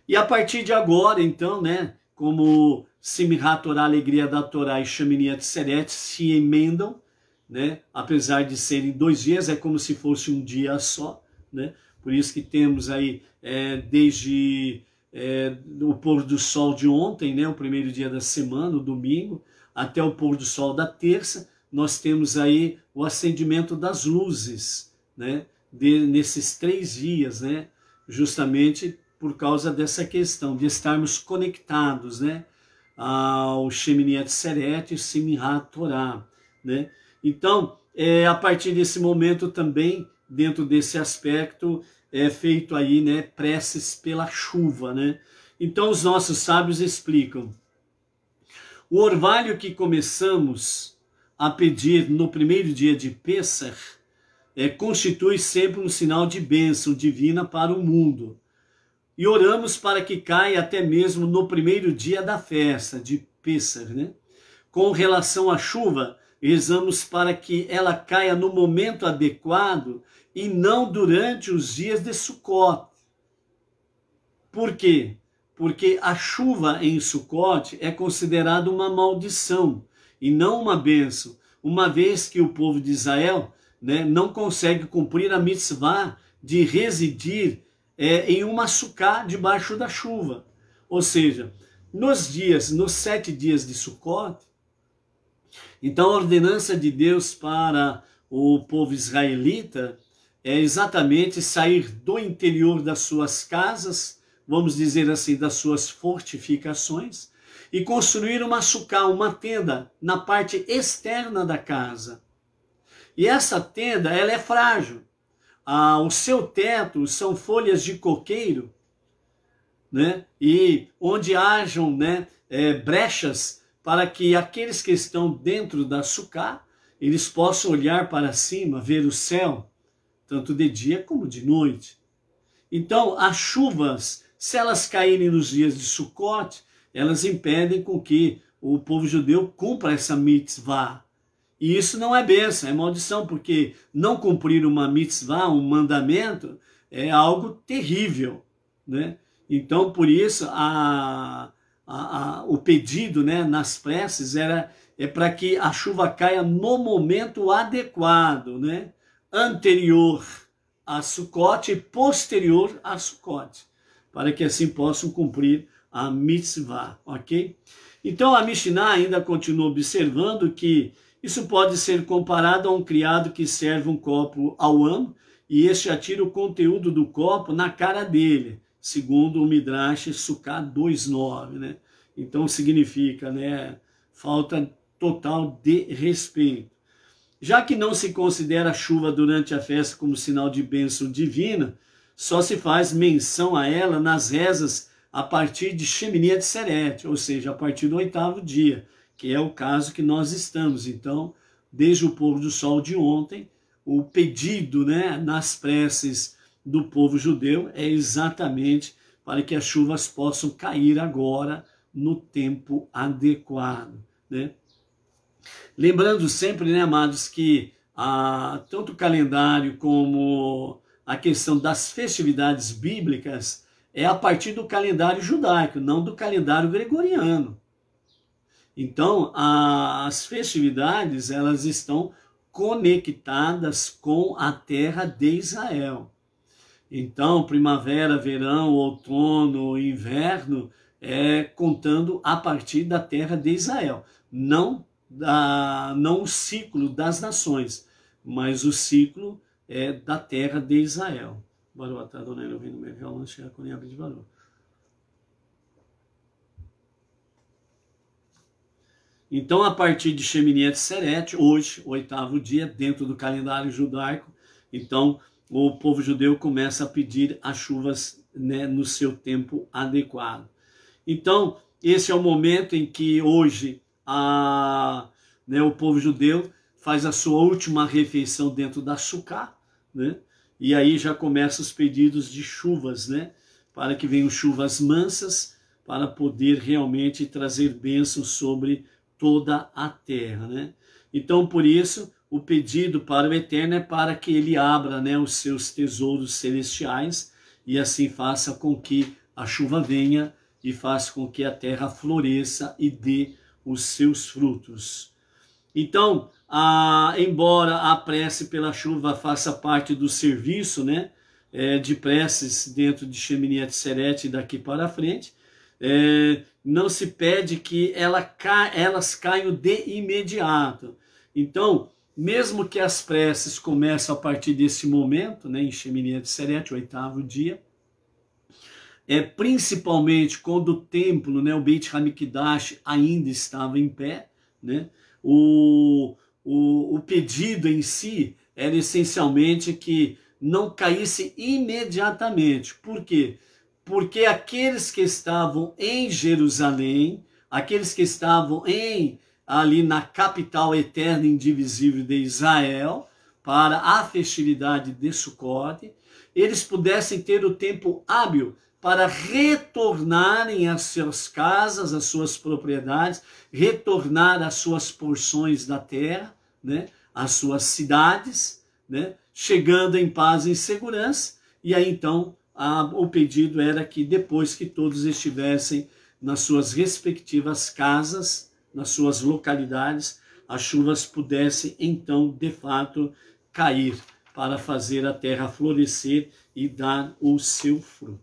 E a partir de agora, então, né, como Simchat Torah, Alegria da Torá e Shaminiat Seret se emendam, né? Apesar de serem dois dias, é como se fosse um dia só, né? Por isso que temos aí é, desde é, o pôr do sol de ontem, né? O primeiro dia da semana, o domingo, até o pôr do sol da terça, nós temos aí o acendimento das luzes, né? De, nesses três dias, né? Justamente por causa dessa questão de estarmos conectados, né? Ao Sheminiat Seret e Simhat Torah, né? Então, é, a partir desse momento também, dentro desse aspecto, é feito aí, né, preces pela chuva, né? Então, os nossos sábios explicam. O orvalho que começamos a pedir no primeiro dia de Pêssar é, constitui sempre um sinal de bênção divina para o mundo. E oramos para que caia até mesmo no primeiro dia da festa de Pêssar. Né? Com relação à chuva, rezamos para que ela caia no momento adequado e não durante os dias de Sucote. Por quê? Porque a chuva em Sucote é considerada uma maldição e não uma bênção, uma vez que o povo de Israel né, não consegue cumprir a mitzvah de residir é, em uma sucá debaixo da chuva. Ou seja, nos dias, nos sete dias de Sucote. Então, a ordenança de Deus para o povo israelita é exatamente sair do interior das suas casas, vamos dizer assim, das suas fortificações, e construir uma sucá, uma tenda, na parte externa da casa. E essa tenda, ela é frágil. Ah, o seu teto são folhas de coqueiro, né? E onde hajam, né, é, brechas, para que aqueles que estão dentro da Sucá, eles possam olhar para cima, ver o céu, tanto de dia como de noite. Então, as chuvas, se elas caírem nos dias de Sucote, elas impedem com que o povo judeu cumpra essa mitzvah. E isso não é benção, é maldição, porque não cumprir uma mitzvah, um mandamento, é algo terrível. Né? Então, por isso, a, a, a, o pedido né, nas preces era é para que a chuva caia no momento adequado, né? anterior a Sucote e posterior a Sucote, para que assim possam cumprir a mitzvah, ok? Então a Mishnah ainda continua observando que isso pode ser comparado a um criado que serve um copo ao ano e este atira o conteúdo do copo na cara dele segundo o Midrash Sukkah 2.9, né? Então significa, né, falta total de respeito. Já que não se considera a chuva durante a festa como sinal de bênção divina, só se faz menção a ela nas rezas a partir de Sheminia de Serete, ou seja, a partir do oitavo dia, que é o caso que nós estamos. Então, desde o pôr do sol de ontem, o pedido né, nas preces do povo judeu é exatamente para que as chuvas possam cair agora no tempo adequado. Né? Lembrando sempre, né, amados, que ah, tanto o calendário como a questão das festividades bíblicas é a partir do calendário judaico, não do calendário gregoriano. Então, a, as festividades, elas estão conectadas com a terra de Israel. Então, primavera, verão, outono, inverno, é contando a partir da terra de Israel, não, da não o ciclo das nações, mas o ciclo é da terra de Israel. Baruch atah Adonai Eloheinu melech haolam asher hakol de valor Então, a partir de Shemini Seret, hoje, oitavo dia, dentro do calendário judaico, então o povo judeu começa a pedir as chuvas né, no seu tempo adequado. Então, esse é o momento em que hoje a, né, o povo judeu faz a sua última refeição dentro da Sucá, né? E aí já começam os pedidos de chuvas, né? Para que venham chuvas mansas, para poder realmente trazer bênçãos sobre toda a terra, né? Então, por isso, o pedido para o Eterno é para que ele abra né, os seus tesouros celestiais e assim faça com que a chuva venha e faça com que a terra floresça e dê os seus frutos. Então, a, embora a prece pela chuva faça parte do serviço né, é, de preces dentro de de Serete daqui para frente, é, não se pede que ela ca, elas caiam de imediato. Então, mesmo que as preces começam a partir desse momento, né, em Shemini o oitavo dia, é, principalmente quando o templo, né, o Beit Hamikdash ainda estava em pé, né, o, o, o pedido em si era essencialmente que não caísse imediatamente. Por quê? Porque aqueles que estavam em Jerusalém, aqueles que estavam em ali na capital eterna e indivisível de Israel, para a festividade de Sukkot, eles pudessem ter o tempo hábil para retornarem às suas casas, às suas propriedades, retornar às suas porções da terra, né, às suas cidades, né, chegando em paz e em segurança. E aí então a, o pedido era que depois que todos estivessem nas suas respectivas casas, nas suas localidades, as chuvas pudessem então, de fato, cair para fazer a terra florescer e dar o seu fruto.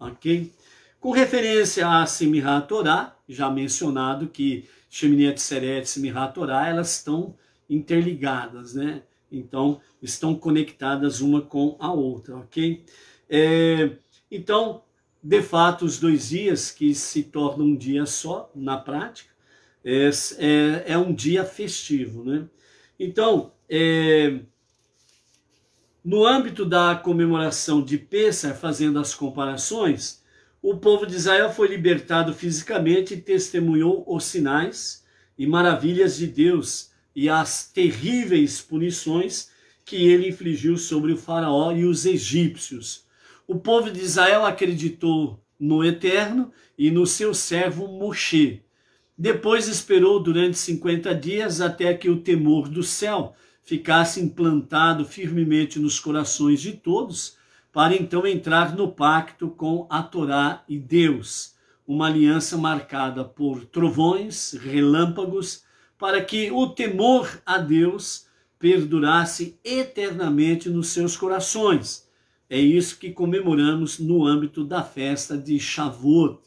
Ok? Com referência a Semirá Torá, já mencionado que Sheminiat Seret e Semirá Torá, elas estão interligadas, né? Então, estão conectadas uma com a outra, ok? É, então, de fato, os dois dias que se tornam um dia só, na prática, é, é, é um dia festivo. Né? Então, é, no âmbito da comemoração de Pêssar, fazendo as comparações, o povo de Israel foi libertado fisicamente e testemunhou os sinais e maravilhas de Deus e as terríveis punições que ele infligiu sobre o faraó e os egípcios. O povo de Israel acreditou no Eterno e no seu servo Moshe, depois esperou durante 50 dias até que o temor do céu ficasse implantado firmemente nos corações de todos, para então entrar no pacto com a Torá e Deus, uma aliança marcada por trovões, relâmpagos, para que o temor a Deus perdurasse eternamente nos seus corações. É isso que comemoramos no âmbito da festa de Shavuot,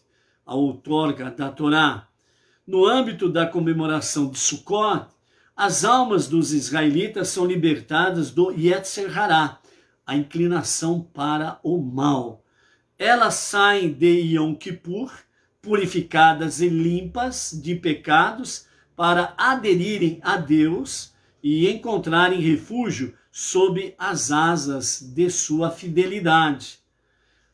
a outorga da Torá. No âmbito da comemoração de Sukkot, as almas dos israelitas são libertadas do Yetzer Hará, a inclinação para o mal. Elas saem de Yom Kippur, purificadas e limpas de pecados, para aderirem a Deus e encontrarem refúgio sob as asas de sua fidelidade.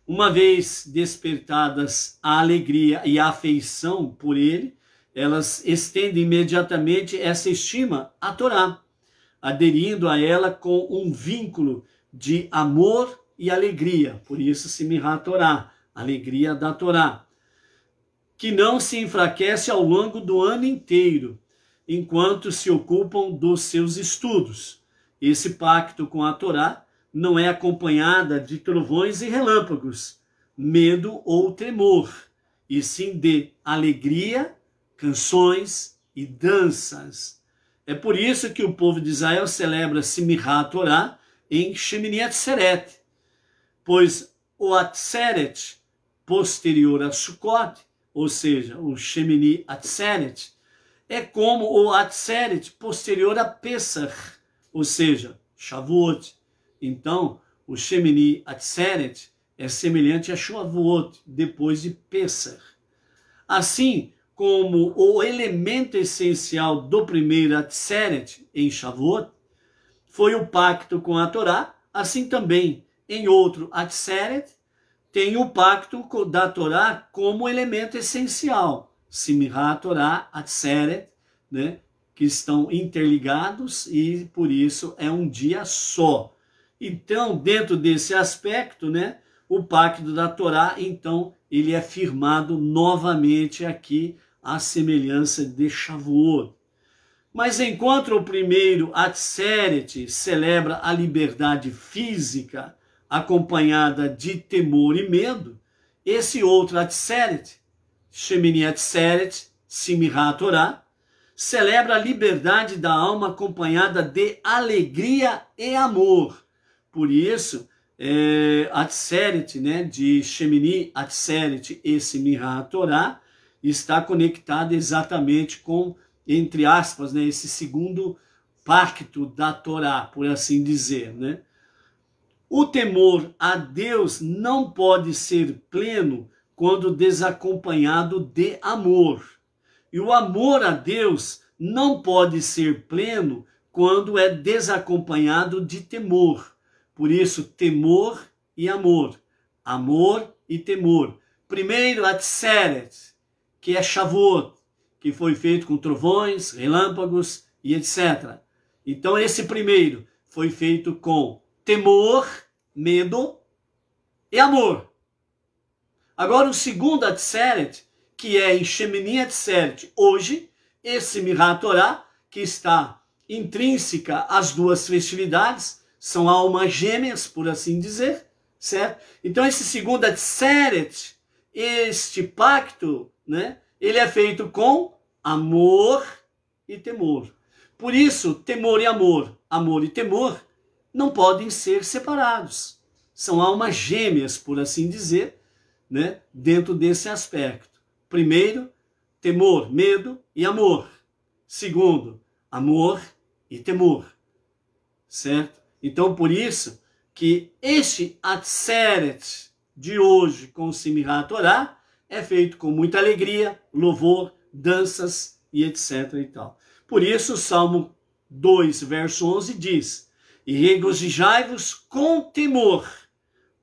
Uma vez despertadas a alegria e a afeição por ele, elas estendem imediatamente essa estima à Torá, aderindo a ela com um vínculo de amor e alegria, por isso se mirra a Torá, alegria da Torá, que não se enfraquece ao longo do ano inteiro, enquanto se ocupam dos seus estudos. Esse pacto com a Torá não é acompanhada de trovões e relâmpagos, medo ou tremor, e sim de alegria canções e danças. É por isso que o povo de Israel celebra Simchat Torá em Shemini Atzeret, pois o Atzeret, posterior a Sukkot, ou seja, o Shemini Atzeret, é como o Atzeret posterior a Pesach, ou seja, Shavuot. Então, o Shemini Atzeret é semelhante a Shavuot, depois de Pesach. Assim, como o elemento essencial do primeiro Atseret em Shavuot foi o pacto com a Torá, assim também em outro Atseret tem o pacto da Torá como elemento essencial, Simirá Torá, Atseret, né, que estão interligados e por isso é um dia só. Então, dentro desse aspecto, né, o pacto da Torá, então, ele é firmado novamente aqui à semelhança de Shavuot. Mas enquanto o primeiro Atseret celebra a liberdade física acompanhada de temor e medo, esse outro Atseret, Shemini Atseret, Simihá Torah, celebra a liberdade da alma acompanhada de alegria e amor. Por isso, é, Atseret, né, de Shemini Atseret e Simihá Torah, está conectada exatamente com, entre aspas, né, esse segundo pacto da Torá, por assim dizer. Né? O temor a Deus não pode ser pleno quando desacompanhado de amor. E o amor a Deus não pode ser pleno quando é desacompanhado de temor. Por isso, temor e amor. Amor e temor. Primeiro, atseret, que é Shavuot, que foi feito com trovões, relâmpagos e etc. Então esse primeiro foi feito com temor, medo e amor. Agora o segundo Atseret, que é em Shemini Atseret hoje, esse Mirá Torá, que está intrínseca às duas festividades, são almas gêmeas, por assim dizer, certo? Então esse segundo Atseret, este pacto né? Ele é feito com amor e temor. Por isso, temor e amor, amor e temor não podem ser separados. São almas gêmeas, por assim dizer, né? dentro desse aspecto. Primeiro, temor, medo e amor. Segundo, amor e temor. Certo? Então, por isso que este Atseret de hoje com o Simirat Torah é feito com muita alegria, louvor, danças e etc e tal. Por isso, o Salmo 2, verso 11 diz: E regozijai-vos com temor.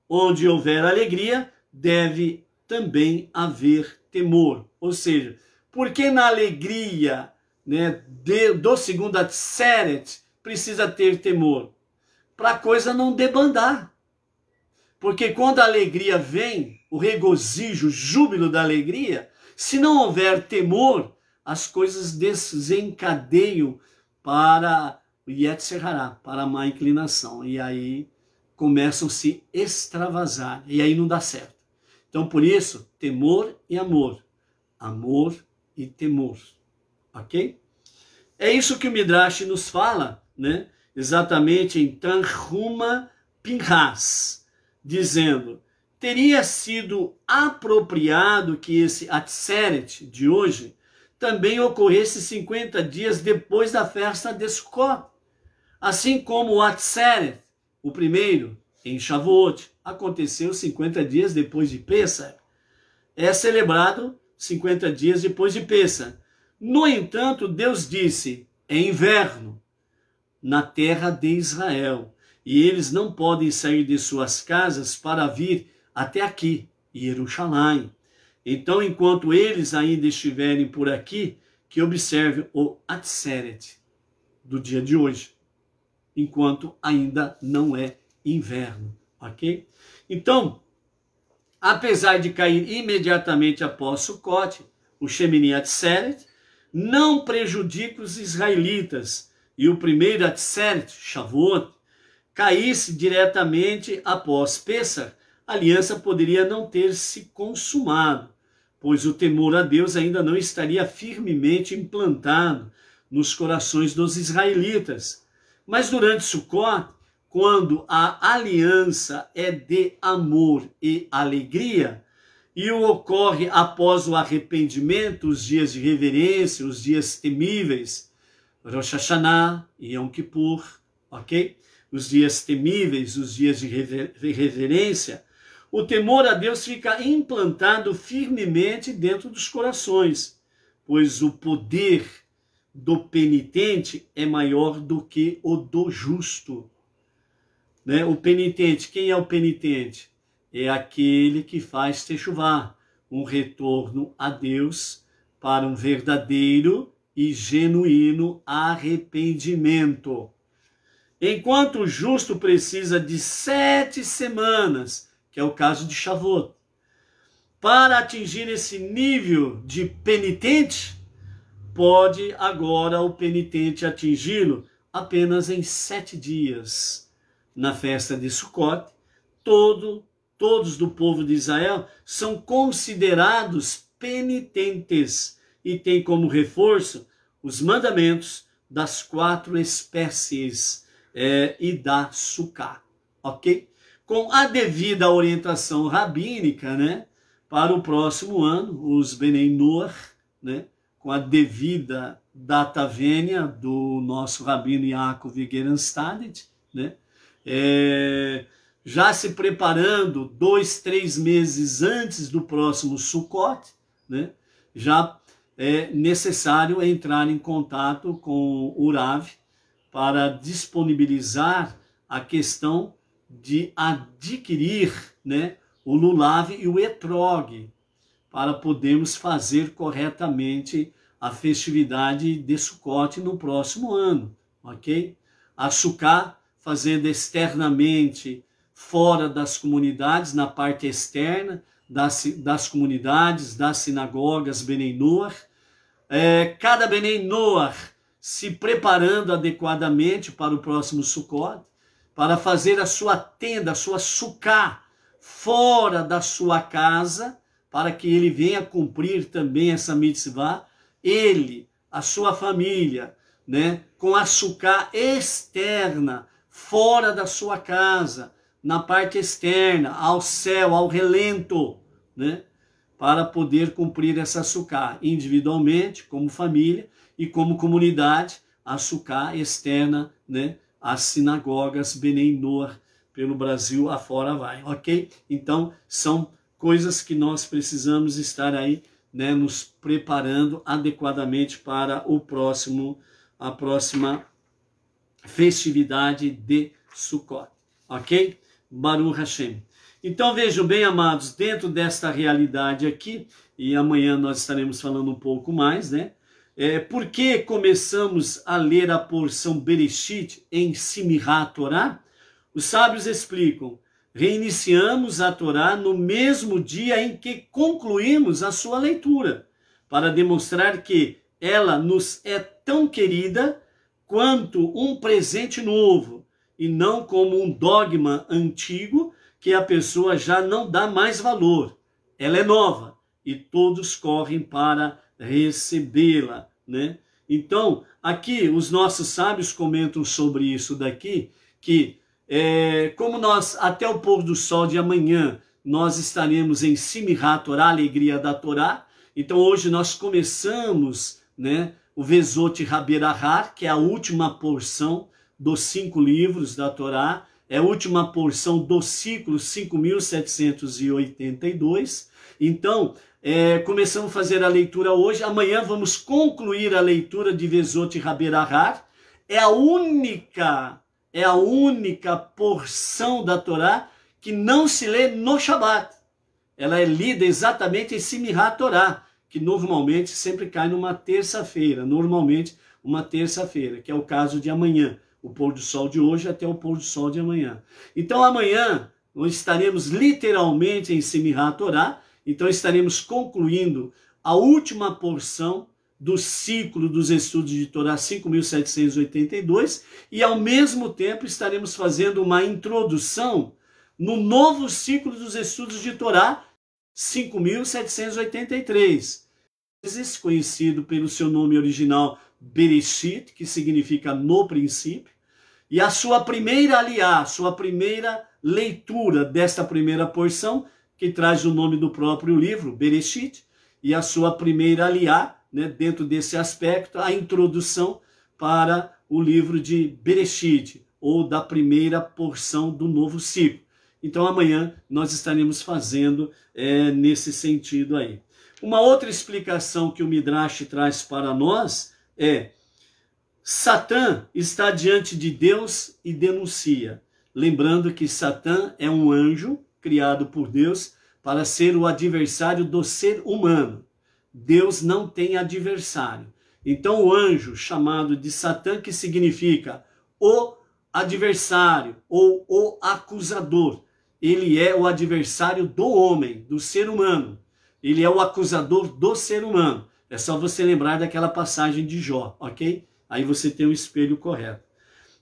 Onde houver alegria, deve também haver temor. Ou seja, porque na alegria né, de, do segundo atseret precisa ter temor? Para a coisa não debandar. Porque quando a alegria vem, o regozijo, o júbilo da alegria, se não houver temor, as coisas desencadeiam para o Yetzirah, para a má inclinação. E aí começam a se extravasar, e aí não dá certo. Então, por isso, temor e amor. Amor e temor. Ok? É isso que o Midrash nos fala, né? Exatamente em Tanhuma Pinhas dizendo: teria sido apropriado que esse Atseret de hoje também ocorresse 50 dias depois da festa de Sukkot, assim como o Atseret, o primeiro, em Shavuot, aconteceu 50 dias depois de Pessah. É celebrado 50 dias depois de Pessah. No entanto, Deus disse: é inverno na terra de Israel e eles não podem sair de suas casas para vir até aqui, Jerusalém. Então, enquanto eles ainda estiverem por aqui, que observe o Atzeret do dia de hoje, enquanto ainda não é inverno, ok? Então, apesar de cair imediatamente após cote, o Shemini Atzeret, não prejudica os israelitas, e o primeiro Atzeret, Shavuot, caísse diretamente após Pessah, a aliança poderia não ter se consumado, pois o temor a Deus ainda não estaria firmemente implantado nos corações dos israelitas. Mas durante Sukkot, quando a aliança é de amor e alegria, e ocorre após o arrependimento, os dias de reverência, os dias temíveis, Rosh Hashanah, Yom Kippur, ok? os dias temíveis, os dias de reverência, o temor a Deus fica implantado firmemente dentro dos corações, pois o poder do penitente é maior do que o do justo. Né? O penitente, quem é o penitente? É aquele que faz techuvar, um retorno a Deus para um verdadeiro e genuíno arrependimento. Enquanto o justo precisa de sete semanas, que é o caso de Shavuot, para atingir esse nível de penitente, pode agora o penitente atingi-lo apenas em sete dias. Na festa de Sukkot, todo, todos do povo de Israel são considerados penitentes e tem como reforço os mandamentos das quatro espécies é, Idasuká, ok? Com a devida orientação rabínica, né? Para o próximo ano, os Noor, né? Com a devida data vênia do nosso rabino Yaakov Gerenstadt, né? É, já se preparando dois, três meses antes do próximo Sukkot, né? Já é necessário entrar em contato com o Urav, para disponibilizar a questão de adquirir né, o Lulav e o Etrog, para podermos fazer corretamente a festividade de Sukkot no próximo ano, ok? A Sukkah fazendo externamente, fora das comunidades, na parte externa das, das comunidades, das sinagogas Benenoar. É, cada Benenoar se preparando adequadamente para o próximo Sukkot, para fazer a sua tenda, a sua sucá, fora da sua casa, para que ele venha cumprir também essa mitzvah, ele, a sua família, né, com a sucá externa, fora da sua casa, na parte externa, ao céu, ao relento, né? para poder cumprir essa SUCAR individualmente, como família e como comunidade, a SUCAR externa, né, as sinagogas Benem pelo Brasil afora vai, ok? Então, são coisas que nós precisamos estar aí, né, nos preparando adequadamente para o próximo, a próxima festividade de Sukkot, ok? Baruch Hashem. Então vejam bem, amados, dentro desta realidade aqui, e amanhã nós estaremos falando um pouco mais, né? É, por que começamos a ler a porção Bereshit em Simirá Torá? Os sábios explicam, reiniciamos a Torá no mesmo dia em que concluímos a sua leitura, para demonstrar que ela nos é tão querida quanto um presente novo, e não como um dogma antigo que a pessoa já não dá mais valor. Ela é nova e todos correm para recebê-la, né? Então, aqui os nossos sábios comentam sobre isso daqui, que é, como nós, até o pôr do sol de amanhã, nós estaremos em Simirá Torá, Alegria da Torá, então hoje nós começamos né, o Vezot Haberahar, que é a última porção dos cinco livros da Torá, é a última porção do ciclo 5782. Então, é, começamos a fazer a leitura hoje. Amanhã vamos concluir a leitura de Vesot Haberahar. É a única, é a única porção da Torá que não se lê no Shabat. Ela é lida exatamente em Simihá Torá, que normalmente sempre cai numa terça-feira, normalmente uma terça-feira, que é o caso de amanhã o pôr do sol de hoje até o pôr do sol de amanhã. Então amanhã nós estaremos literalmente em Semirá Torá, então estaremos concluindo a última porção do ciclo dos estudos de Torá 5782 e ao mesmo tempo estaremos fazendo uma introdução no novo ciclo dos estudos de Torá 5783. Conhecido pelo seu nome original Bereshit, que significa no princípio, e a sua primeira aliá, sua primeira leitura desta primeira porção, que traz o nome do próprio livro, Bereshit, e a sua primeira aliá, né, dentro desse aspecto, a introdução para o livro de Bereshit, ou da primeira porção do novo ciclo. Então amanhã nós estaremos fazendo é, nesse sentido aí. Uma outra explicação que o Midrash traz para nós é: Satã está diante de Deus e denuncia. Lembrando que Satã é um anjo criado por Deus para ser o adversário do ser humano. Deus não tem adversário. Então, o anjo chamado de Satã, que significa o adversário ou o acusador, ele é o adversário do homem, do ser humano. Ele é o acusador do ser humano. É só você lembrar daquela passagem de Jó, ok? Aí você tem o espelho correto.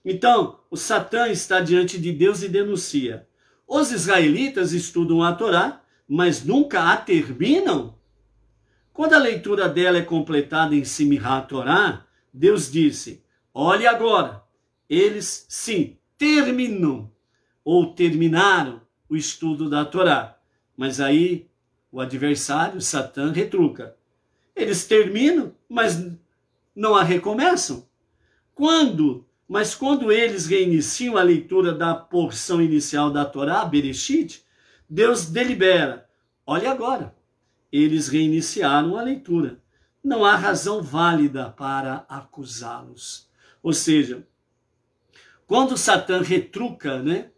Então, o Satã está diante de Deus e denuncia. Os israelitas estudam a Torá, mas nunca a terminam. Quando a leitura dela é completada em Simirá Torá, Deus disse: Olhe agora, eles sim terminam ou terminaram o estudo da Torá. Mas aí o adversário, Satã, retruca. Eles terminam, mas não a recomeçam. Quando? Mas quando eles reiniciam a leitura da porção inicial da Torá, Bereshit, Deus delibera. Olha agora, eles reiniciaram a leitura. Não há razão válida para acusá-los. Ou seja, quando Satã retruca, né?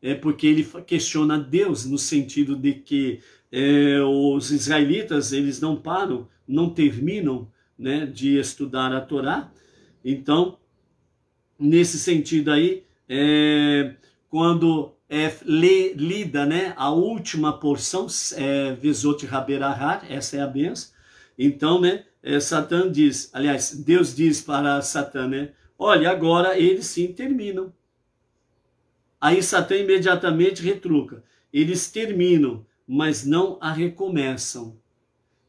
É porque ele questiona Deus no sentido de que é, os israelitas eles não param não terminam né, de estudar a Torá. Então, nesse sentido aí, é, quando é lida né, a última porção, é, Vezot Haberahar, essa é a benção, então né, é, diz, aliás, Deus diz para Satã, né, olha, agora eles sim terminam. Aí Satã imediatamente retruca, eles terminam, mas não a recomeçam.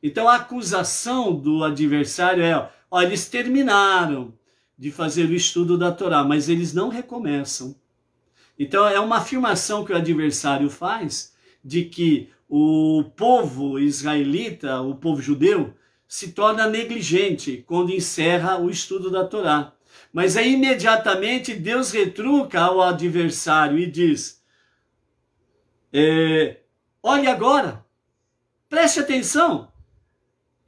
Então a acusação do adversário é: ó, eles terminaram de fazer o estudo da Torá, mas eles não recomeçam. Então é uma afirmação que o adversário faz de que o povo israelita, o povo judeu, se torna negligente quando encerra o estudo da Torá. Mas aí imediatamente Deus retruca ao adversário e diz: é, olhe agora, preste atenção,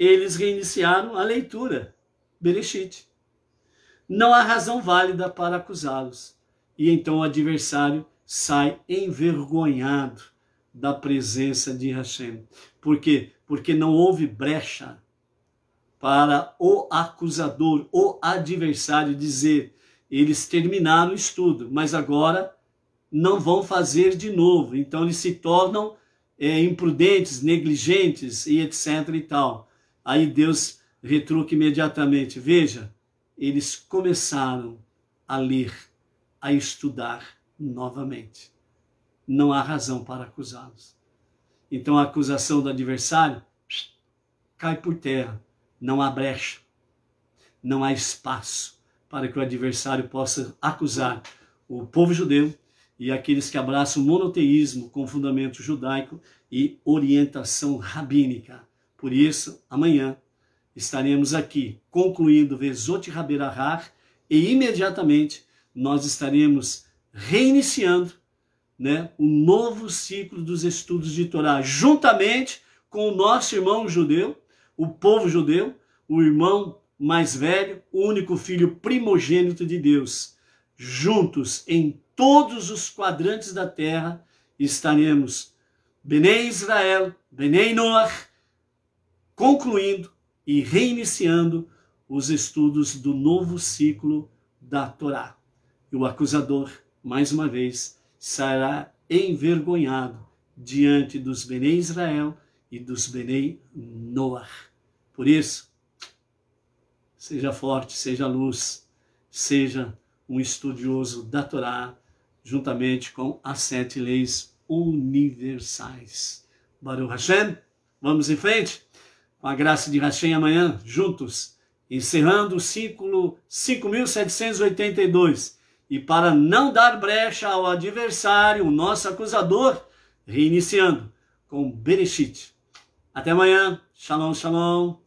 eles reiniciaram a leitura, Bereshit. Não há razão válida para acusá-los. E então o adversário sai envergonhado da presença de Hashem. Por quê? Porque não houve brecha para o acusador, o adversário dizer: eles terminaram o estudo, mas agora não vão fazer de novo. Então eles se tornam é, imprudentes, negligentes e etc e tal. Aí Deus retruca imediatamente: Veja, eles começaram a ler, a estudar novamente. Não há razão para acusá-los. Então a acusação do adversário cai por terra. Não há brecha, não há espaço para que o adversário possa acusar o povo judeu e aqueles que abraçam o monoteísmo com fundamento judaico e orientação rabínica. Por isso, amanhã estaremos aqui concluindo Vezot Haberahar e imediatamente nós estaremos reiniciando né, o novo ciclo dos estudos de Torá, juntamente com o nosso irmão judeu, o povo judeu, o irmão mais velho, o único filho primogênito de Deus. Juntos, em todos os quadrantes da terra, estaremos. Benei Israel, Benei Noach, concluindo e reiniciando os estudos do novo ciclo da Torá. E o acusador, mais uma vez, será envergonhado diante dos Benei Israel e dos Benei Noar. Por isso, seja forte, seja luz, seja um estudioso da Torá, juntamente com as sete leis universais. Baruch Hashem, vamos em frente? com a graça de Hashem amanhã, juntos, encerrando o ciclo 5.782. E para não dar brecha ao adversário, o nosso acusador, reiniciando com Bereshit. Até amanhã. Shalom, shalom.